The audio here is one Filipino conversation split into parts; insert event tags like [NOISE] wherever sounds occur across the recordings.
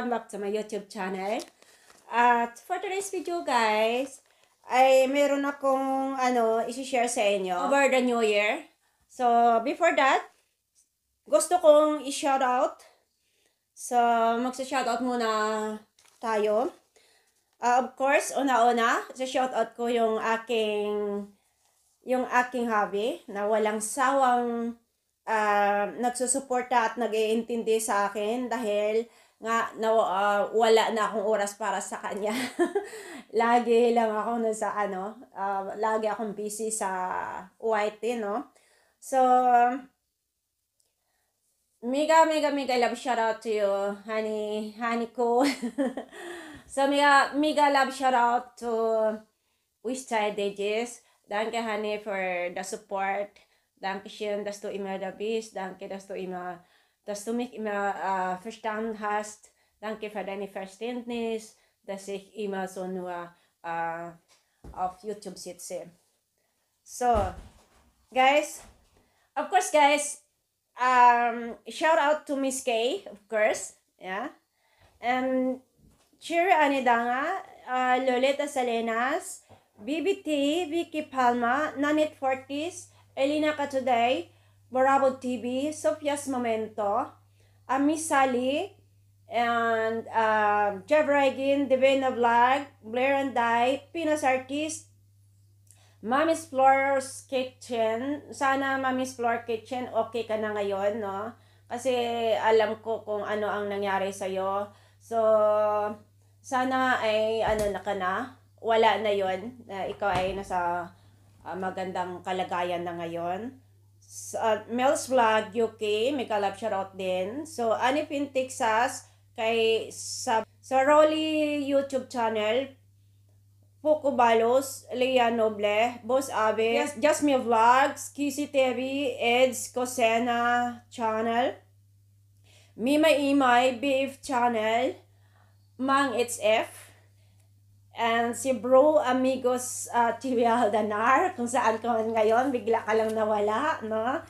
welcome back to my YouTube channel. At for today's video guys, ay meron akong ano, isi-share sa inyo over the new year. So, before that, gusto kong i-shoutout. shout So, magsa out muna tayo. Uh, of course, una-una, i-shout out ko yung aking yung aking hobby na walang sawang uh, nagsusuporta at nag sa akin dahil nga na, uh, ah, wala na akong oras para sa kanya. [LAUGHS] lagi lang ako no, sa ano, uh, lagi akong busy sa UIT, no? So, mega, mega, mega love shout out to you, honey, honey ko. [LAUGHS] so, mega, mega love shout out to Wish Wistai Thank you, honey, for the support. Danke schön, dass du immer da bist. Danke, to du immer dass du mich immer äh, verstanden hast. Danke für deine Verständnis, dass ich immer so nur äh, auf YouTube sitze. So, guys, of course, guys, um, shout out to Miss Kay, of course, yeah. Ähm, And Cheer Anidanga, uh, Lolita Salinas, BBT, Vicky Palma, Nanit Fortis, Elena Katuday, Barabod TV, Sophia's Momento, Ami uh, Sally, and uh, Jeff Reagan, Divina Vlog, Blair and Die, Pinas Artist, Mami's Floor's Kitchen. Sana Mami's Floor Kitchen, okay ka na ngayon, no? Kasi alam ko kung ano ang nangyari sa'yo. So, sana ay ano na ka na. Wala na yon uh, Ikaw ay nasa uh, magandang kalagayan na ngayon uh, Mel's Vlog UK, may kalab out din. So, Anif in Texas, kay sa, sa Rolly YouTube channel, Poco Balos, Lea Noble, Boss Abe, yes, Just Vlogs, Kissy TV, Ed's Cosena Channel, Mima Imay, BF Channel, Mang It's F, and si Bro Amigos uh, ah, TV Aldanar, kung saan ka man ngayon, bigla ka lang nawala, no?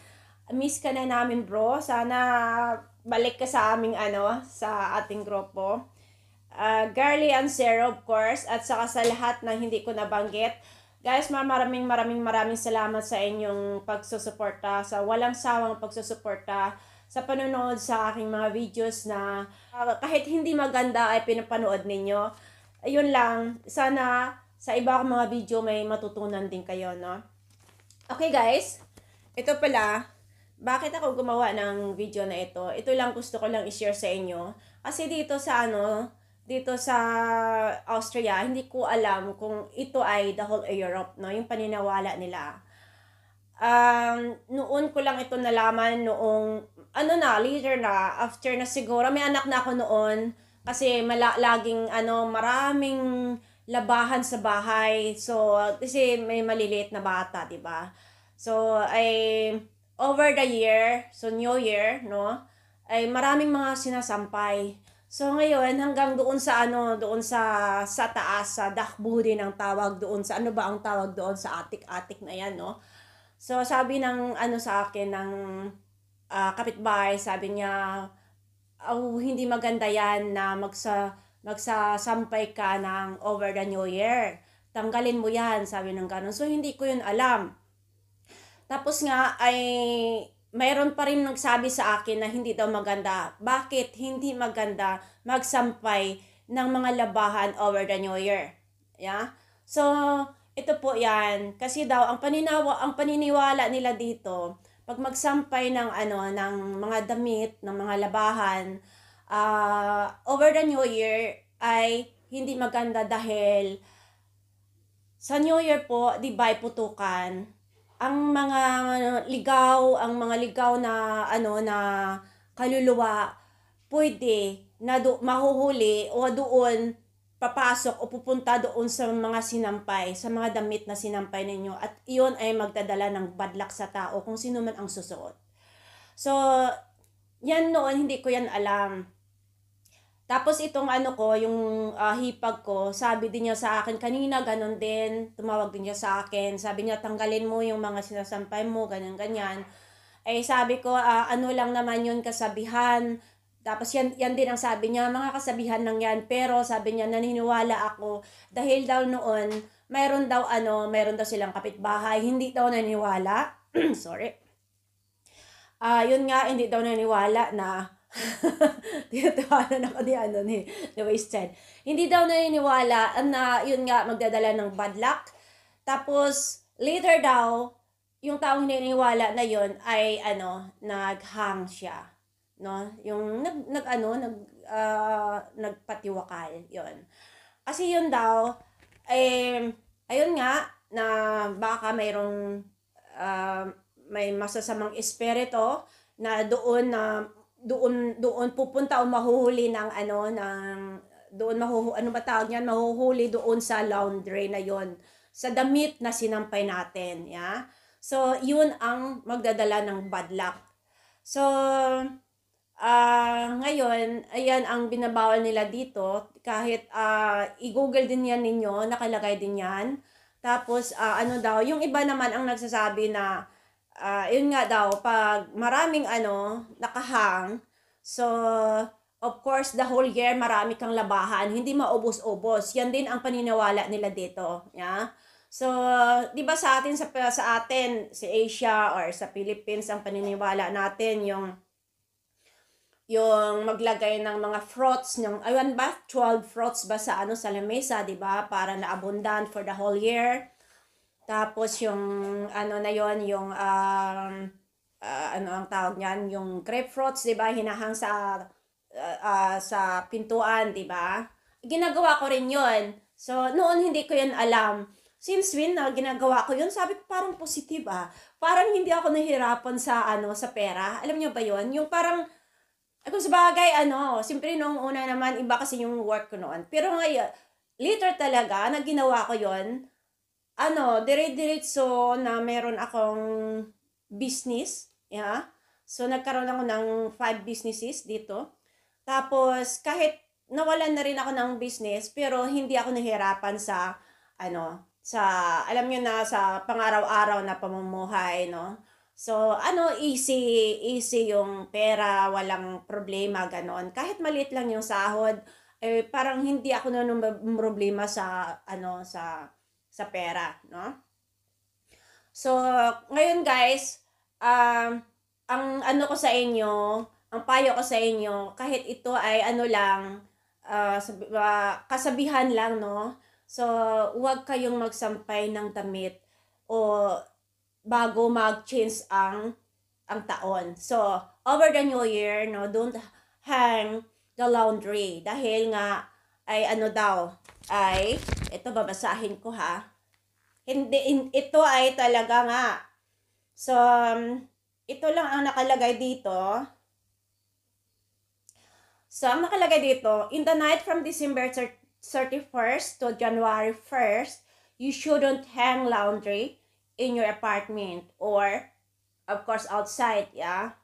Miss ka na namin, bro. Sana balik ka sa aming ano, sa ating grupo. Uh, Garly and Zero, of course, at saka sa lahat na hindi ko nabanggit. Guys, maraming maraming maraming salamat sa inyong pagsusuporta, sa walang sawang pagsusuporta, sa panonood sa aking mga videos na uh, kahit hindi maganda ay pinapanood ninyo ayun lang. Sana sa iba akong mga video may matutunan din kayo, no? Okay, guys. Ito pala, bakit ako gumawa ng video na ito? Ito lang gusto ko lang i-share sa inyo. Kasi dito sa ano, dito sa Austria, hindi ko alam kung ito ay the whole Europe, no? Yung paninawala nila. Um, noon ko lang ito nalaman noong, ano na, later na, after na siguro, may anak na ako noon, kasi mala- laging ano, maraming labahan sa bahay. So, kasi may maliliit na bata, 'di ba? So, ay over the year, so new year, no? Ay maraming mga sinasampay. So ngayon hanggang doon sa ano, doon sa sa taas sa dakburi ng tawag doon sa ano ba ang tawag doon sa atik-atik na 'yan, no? So sabi ng ano sa akin ng uh, kapitbahay, sabi niya oh, hindi maganda yan na magsa, magsasampay ka ng over the new year. Tanggalin mo yan, sabi ng ganun. So, hindi ko yun alam. Tapos nga, ay mayroon pa rin nagsabi sa akin na hindi daw maganda. Bakit hindi maganda magsampay ng mga labahan over the new year? Yeah? So, ito po yan. Kasi daw, ang, paninawa, ang paniniwala nila dito, pag magsampay ng ano ng mga damit, ng mga labahan, uh, over the new year ay hindi maganda dahil sa new year po, di ba putukan ang mga ano, ligaw, ang mga ligaw na ano na kaluluwa pwede na do, mahuhuli o doon papasok o pupunta doon sa mga sinampay, sa mga damit na sinampay ninyo at iyon ay magdadala ng badlak sa tao kung sino man ang susuot. So, yan noon, hindi ko yan alam. Tapos itong ano ko, yung uh, hipag ko, sabi din niya sa akin kanina, ganun din, tumawag din niya sa akin. Sabi niya, tanggalin mo yung mga sinasampay mo, ganyan-ganyan. Eh sabi ko, uh, ano lang naman yun kasabihan, tapos yan, yan din ang sabi niya, mga kasabihan lang yan. Pero sabi niya, naniniwala ako dahil daw noon, mayroon daw ano, mayroon daw silang kapitbahay, hindi daw naniwala. [CLEARS THROAT] Sorry. Ah, uh, yun nga, hindi daw naniwala na [LAUGHS] tinatawanan na ako ni ano ni, ni Wasted. Hindi daw naniniwala na yun nga magdadala ng bad luck. Tapos later daw, yung taong naniniwala na yun ay ano, naghang siya no yung nag nag ano nag uh, nagpatiwakal yon kasi yun daw eh ayun nga na baka mayroong uh, may masasamang espirito na doon na doon doon pupunta o mahuhuli ng ano ng doon mahuhu ano ba tawag niyan mahuhuli doon sa laundry na yon sa damit na sinampay natin yeah so yun ang magdadala ng bad luck so Uh, ngayon, ayan ang binabawal nila dito. Kahit uh, i-google din yan ninyo, nakalagay din yan. Tapos, uh, ano daw, yung iba naman ang nagsasabi na, uh, yun nga daw, pag maraming ano, nakahang, so, of course, the whole year, marami kang labahan, hindi maubos-ubos. Yan din ang paniniwala nila dito. Yeah? So, 'di ba sa atin sa sa atin, sa Asia or sa Philippines ang paniniwala natin yung yung maglagay ng mga fruits ng ayun ba 12 fruits ba sa ano sa lamesa 'di ba para na abundant for the whole year tapos yung ano na yon yung um, uh, ano ang tawag niyan yung grapefruits 'di ba hinahang sa uh, uh, sa pintuan 'di ba ginagawa ko rin yon so noon hindi ko yun alam since when na ginagawa ko yon sabi ko parang positive ah. Parang hindi ako nahirapan sa ano sa pera. Alam niyo ba yon Yung parang at kung sabagay, ano, siyempre noong una naman, iba kasi yung work ko noon. Pero ngayon, later talaga, na ginawa ko yon ano, dire-diretso na meron akong business. Yeah? So, nagkaroon ako ng five businesses dito. Tapos, kahit nawalan na rin ako ng business, pero hindi ako nahirapan sa, ano, sa, alam nyo na, sa pangaraw-araw na pamumuhay, no? So, ano, easy, easy yung pera, walang problema, ganon. Kahit maliit lang yung sahod, eh, parang hindi ako na problema sa, ano, sa, sa pera, no? So, ngayon guys, um, ang ano ko sa inyo, ang payo ko sa inyo, kahit ito ay ano lang, uh, sabi, uh, kasabihan lang, no? So, huwag kayong magsampay ng damit o bago mag-change ang ang taon. So, over the new year, no, don't hang the laundry dahil nga ay ano daw ay ito babasahin ko ha. Hindi ito ay talaga nga. So, um, ito lang ang nakalagay dito. So, ang nakalagay dito, in the night from December 31st to January 1st, you shouldn't hang laundry in your apartment or of course outside yeah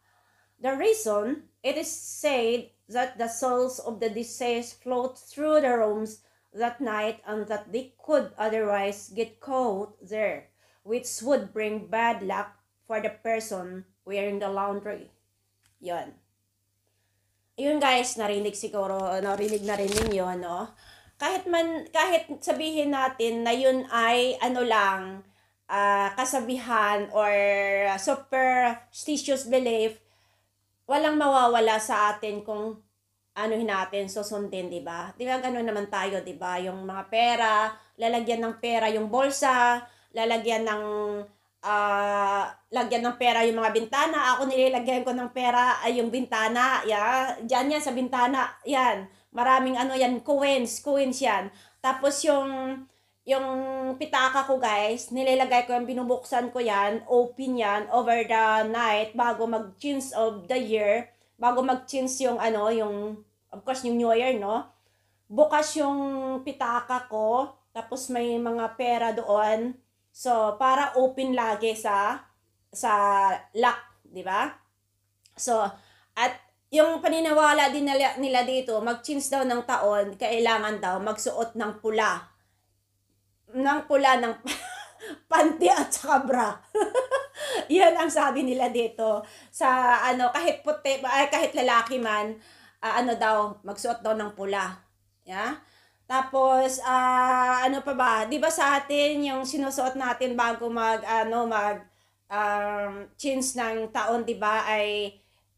the reason it is said that the souls of the deceased float through the rooms that night and that they could otherwise get caught there which would bring bad luck for the person wearing the laundry yon yun guys narinig siguro narinig ano, na rin ninyo no kahit man kahit sabihin natin na yun ay ano lang uh, kasabihan or superstitious belief, walang mawawala sa atin kung anuhin natin, susundin, di ba? Di ba, ganun naman tayo, di ba? Yung mga pera, lalagyan ng pera yung bolsa, lalagyan ng uh, lagyan ng pera yung mga bintana. Ako nilalagyan ko ng pera ay yung bintana. Yeah, diyan yan sa bintana. Yan. Maraming ano yan, coins, coins yan. Tapos yung yung pitaka ko guys, nilalagay ko yung binubuksan ko yan, open yan over the night bago mag-change of the year, bago mag-change yung ano, yung of course yung New Year, no? Bukas yung pitaka ko, tapos may mga pera doon. So para open lagi sa sa luck, di ba? So at yung paniniwala din nila, nila dito, mag-change daw ng taon, kailangan daw magsuot ng pula ng pula ng [LAUGHS] panty at saka bra. [LAUGHS] Yan ang sabi nila dito. Sa ano, kahit puti, ay, kahit lalaki man, uh, ano daw, magsuot daw ng pula. Yeah? Tapos, uh, ano pa ba? Di ba sa atin, yung sinusuot natin bago mag, ano, mag, um, chins ng taon, di ba, ay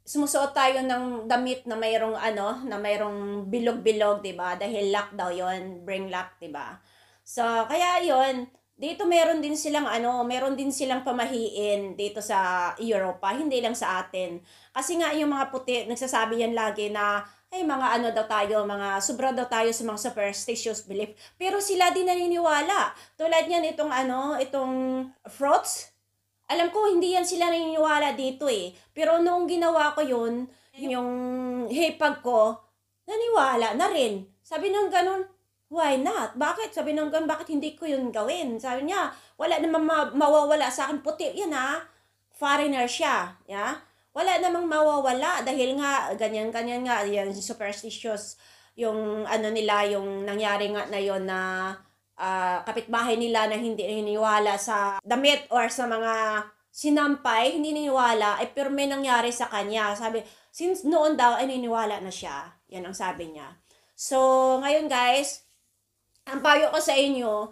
sumusuot tayo ng damit na mayroong, ano, na mayroong bilog-bilog, di ba? Dahil luck daw yon bring luck, di ba? So, kaya yon dito meron din silang ano, meron din silang pamahiin dito sa Europa, hindi lang sa atin. Kasi nga yung mga puti, nagsasabi yan lagi na ay mga ano daw tayo, mga sobra daw tayo sa mga superstitious belief. Pero sila din naniniwala. Tulad niyan itong ano, itong frauds. Alam ko hindi yan sila naniniwala dito eh. Pero noong ginawa ko yun, yung hipag ko, naniwala na rin. Sabi nung ganun, why not? Bakit? Sabi ng gan, bakit hindi ko yun gawin? Sabi niya, wala namang ma- mawawala sa akin. Puti, yan ha. Ah. Foreigner siya. Yeah? Wala namang mawawala dahil nga, ganyan-ganyan nga, yan, superstitious yung ano nila, yung nangyari nga na yon na uh, kapitbahay nila na hindi niniwala sa damit or sa mga sinampay, hindi niniwala, eh, pero may nangyari sa kanya. Sabi, since noon daw, ay niniwala na siya. Yan ang sabi niya. So, ngayon guys, ang payo ko sa inyo,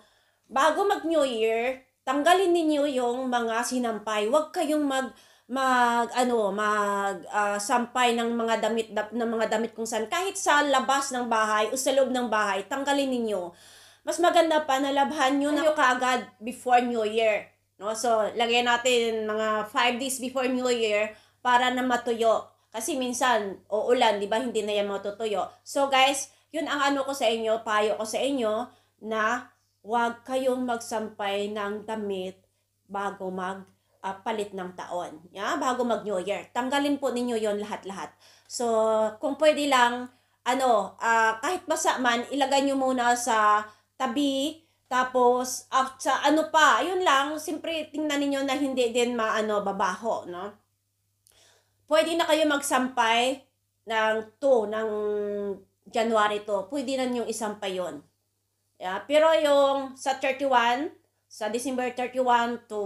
bago mag New Year, tanggalin ninyo yung mga sinampay. Huwag kayong mag mag ano mag uh, sampay ng mga damit dap, ng mga damit kung saan kahit sa labas ng bahay o sa loob ng bahay tanggalin ninyo mas maganda pa na labhan niyo na kaagad before New Year no so lagyan natin mga 5 days before New Year para na matuyo kasi minsan uulan di ba hindi na yan matutuyo so guys yun ang ano ko sa inyo, payo ko sa inyo na huwag kayong magsampay ng damit bago mag uh, palit ng taon. Yeah? Bago mag New Year. Tanggalin po ninyo yon lahat-lahat. So, kung pwede lang, ano, uh, kahit basa man, ilagay nyo muna sa tabi, tapos, after, ah, ano pa, yun lang, siyempre, tingnan ninyo na hindi din maano, babaho, no? Pwede na kayo magsampay ng 2, ng January to, pwede na yung isang pa yun. Yeah, pero yung sa 31, sa December 31 to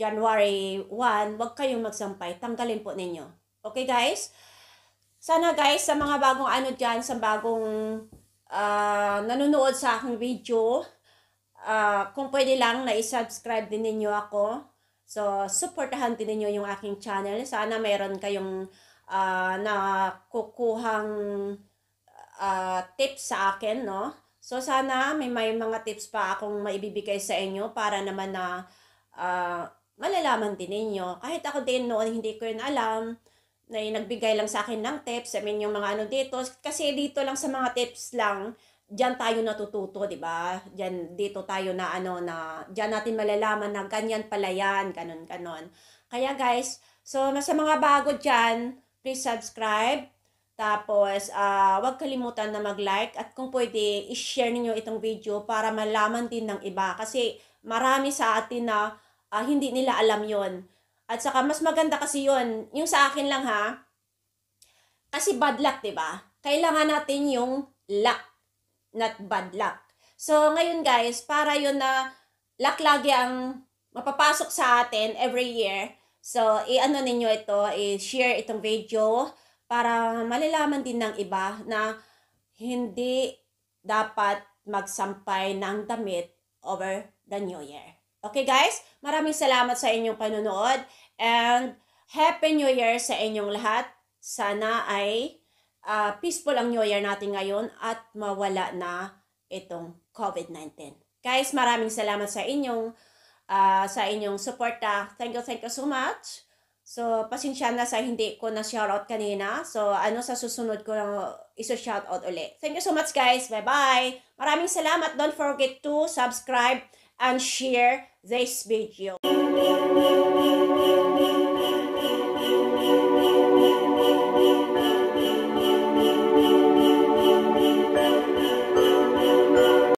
January 1, wag kayong magsampay. Tanggalin po ninyo. Okay guys? Sana guys, sa mga bagong ano dyan, sa bagong uh, nanonood sa aking video, uh, kung pwede lang na i-subscribe din ninyo ako. So, supportahan din ninyo yung aking channel. Sana meron kayong uh, ah, kukuhang uh, tips sa akin, no? So, sana may, may mga tips pa akong maibibigay sa inyo para naman na uh, malalaman din ninyo. Kahit ako din noon, hindi ko yun alam na nagbigay lang sa akin ng tips. I mean, yung mga ano dito. Kasi dito lang sa mga tips lang, diyan tayo natututo, di ba? Diyan dito tayo na ano na diyan natin malalaman na ganyan pala yan, ganun ganon. Kaya guys, so sa mga bago diyan, please subscribe tapos, uh, huwag kalimutan na mag-like at kung pwede, i-share niyo itong video para malaman din ng iba. Kasi marami sa atin na uh, hindi nila alam yon At saka, mas maganda kasi yon Yung sa akin lang ha, kasi bad luck, ba diba? Kailangan natin yung luck, not bad luck. So, ngayon guys, para yon na luck lagi ang mapapasok sa atin every year. So, i-ano ninyo ito, i-share itong video para malalaman din ng iba na hindi dapat magsampay ng damit over the new year. Okay guys, maraming salamat sa inyong panonood and Happy New Year sa inyong lahat. Sana ay uh, peaceful ang New Year natin ngayon at mawala na itong COVID-19. Guys, maraming salamat sa inyong uh, sa inyong suporta. Thank you, thank you so much. So, pasensya na sa hindi ko na shoutout kanina. So, ano sa susunod ko na iso-shoutout ulit. Thank you so much guys. Bye-bye. Maraming salamat. Don't forget to subscribe and share this video.